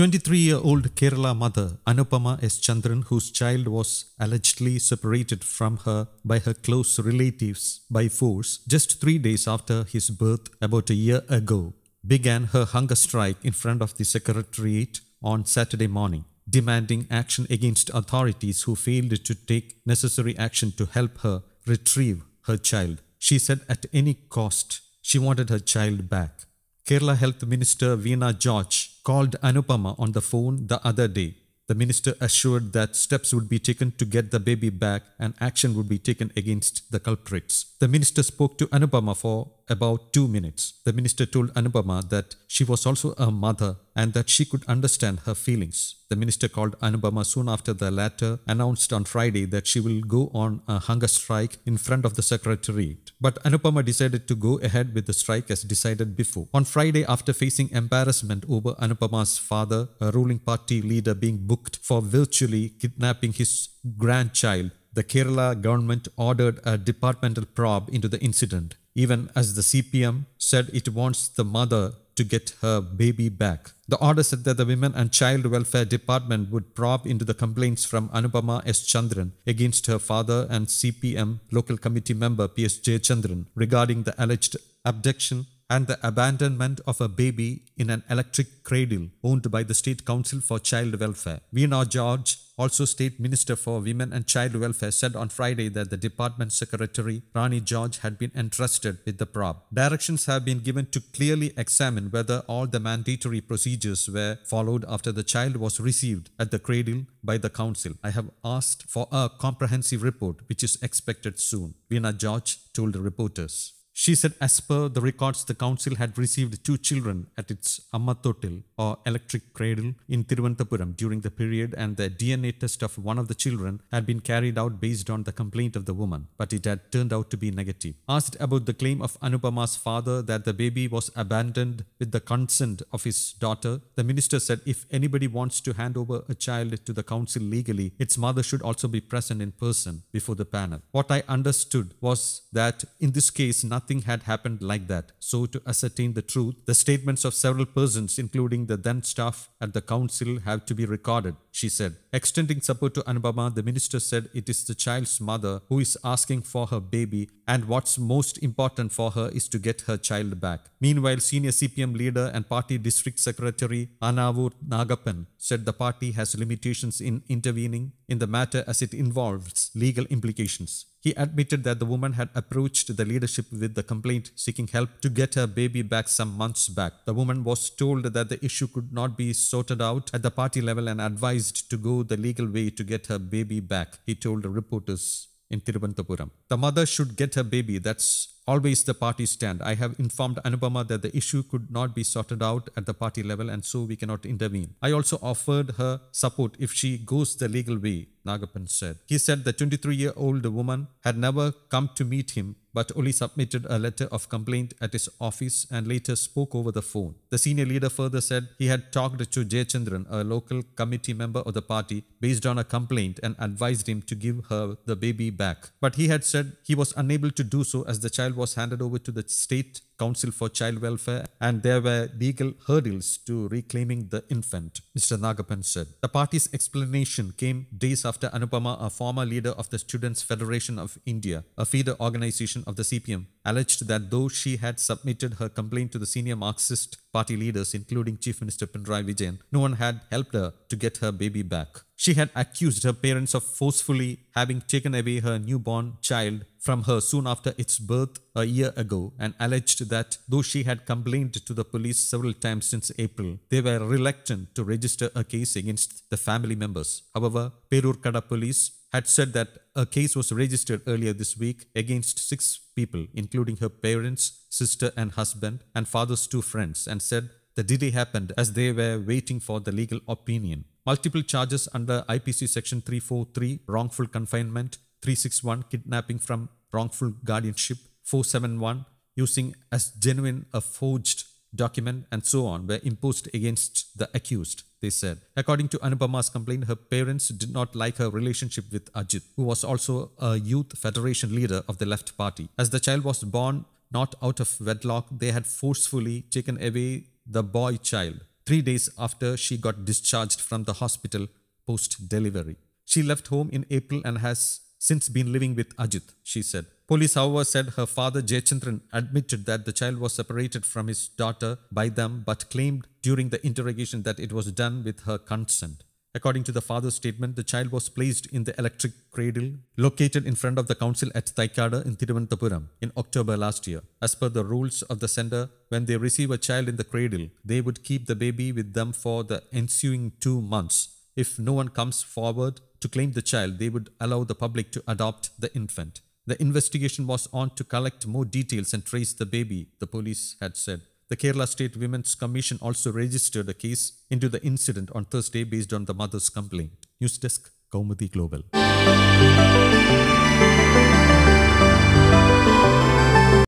23 year old Kerala mother Anupama S. Chandran, whose child was allegedly separated from her by her close relatives by force just three days after his birth about a year ago, began her hunger strike in front of the Secretariat on Saturday morning, demanding action against authorities who failed to take necessary action to help her retrieve her child. She said at any cost she wanted her child back. Kerala Health Minister Veena George called Anupama on the phone the other day. The minister assured that steps would be taken to get the baby back and action would be taken against the culprits. The minister spoke to Anupama for about two minutes. The minister told Anupama that she was also a mother and that she could understand her feelings. The minister called Anupama soon after the latter announced on Friday that she will go on a hunger strike in front of the secretariat. But Anupama decided to go ahead with the strike as decided before. On Friday, after facing embarrassment over Anupama's father, a ruling party leader, being booked for virtually kidnapping his grandchild, the Kerala government ordered a departmental probe into the incident even as the CPM said it wants the mother to get her baby back. The order said that the Women and Child Welfare Department would probe into the complaints from Anupama S. Chandran against her father and CPM local committee member P.S. J. Chandran regarding the alleged abduction and the abandonment of a baby in an electric cradle owned by the State Council for Child Welfare. Veena George, also State Minister for Women and Child Welfare, said on Friday that the department secretary, Rani George, had been entrusted with the probe. Directions have been given to clearly examine whether all the mandatory procedures were followed after the child was received at the cradle by the council. I have asked for a comprehensive report, which is expected soon, Veena George told reporters. She said, as per the records, the council had received two children at its Amatotil or electric cradle in Tiruvanthapuram during the period, and the DNA test of one of the children had been carried out based on the complaint of the woman, but it had turned out to be negative. Asked about the claim of Anupama's father that the baby was abandoned with the consent of his daughter, the minister said, if anybody wants to hand over a child to the council legally, its mother should also be present in person before the panel. What I understood was that in this case, nothing nothing had happened like that. So, to ascertain the truth, the statements of several persons, including the then staff at the council, have to be recorded, she said. Extending support to Anubama, the minister said it is the child's mother who is asking for her baby, and what's most important for her is to get her child back. Meanwhile, senior CPM leader and party district secretary Anavur Nagapan said the party has limitations in intervening in the matter as it involves legal implications. He admitted that the woman had approached the leadership with the complaint seeking help to get her baby back some months back. The woman was told that the issue could not be sorted out at the party level and advised to go the legal way to get her baby back, he told reporters in Tiruvananthapuram. The mother should get her baby. That's always the party stand. I have informed Anubama that the issue could not be sorted out at the party level and so we cannot intervene. I also offered her support if she goes the legal way, Nagapan said. He said the 23-year-old woman had never come to meet him but only submitted a letter of complaint at his office and later spoke over the phone. The senior leader further said he had talked to Jayachandran, a local committee member of the party, based on a complaint and advised him to give her the baby back. But he had said he was unable to do so as the child was handed over to the state Council for Child Welfare, and there were legal hurdles to reclaiming the infant, Mr. Nagapan said. The party's explanation came days after Anupama, a former leader of the Students' Federation of India, a feeder organization of the CPM, alleged that though she had submitted her complaint to the senior Marxist party leaders, including Chief Minister Pinarayi Vijayan, no one had helped her to get her baby back. She had accused her parents of forcefully having taken away her newborn child from her soon after its birth a year ago and alleged that though she had complained to the police several times since April, they were reluctant to register a case against the family members. However, Perurkada police had said that a case was registered earlier this week against six people, including her parents, sister and husband, and father's two friends, and said the delay happened as they were waiting for the legal opinion. Multiple charges under IPC Section 343, wrongful confinement, 361 kidnapping from wrongful guardianship 471 using as genuine a forged document and so on were imposed against the accused they said according to anupama's complaint her parents did not like her relationship with ajit who was also a youth federation leader of the left party as the child was born not out of wedlock they had forcefully taken away the boy child three days after she got discharged from the hospital post delivery she left home in april and has since been living with Ajit, she said. Police, however, said her father Jayachandran admitted that the child was separated from his daughter by them but claimed during the interrogation that it was done with her consent. According to the father's statement, the child was placed in the electric cradle located in front of the council at Thaikada in Thiruvananthapuram in October last year. As per the rules of the center, when they receive a child in the cradle, they would keep the baby with them for the ensuing two months. If no one comes forward to claim the child, they would allow the public to adopt the infant. The investigation was on to collect more details and trace the baby, the police had said. The Kerala State Women's Commission also registered a case into the incident on Thursday based on the mother's complaint. News Desk, Kaumudi Global.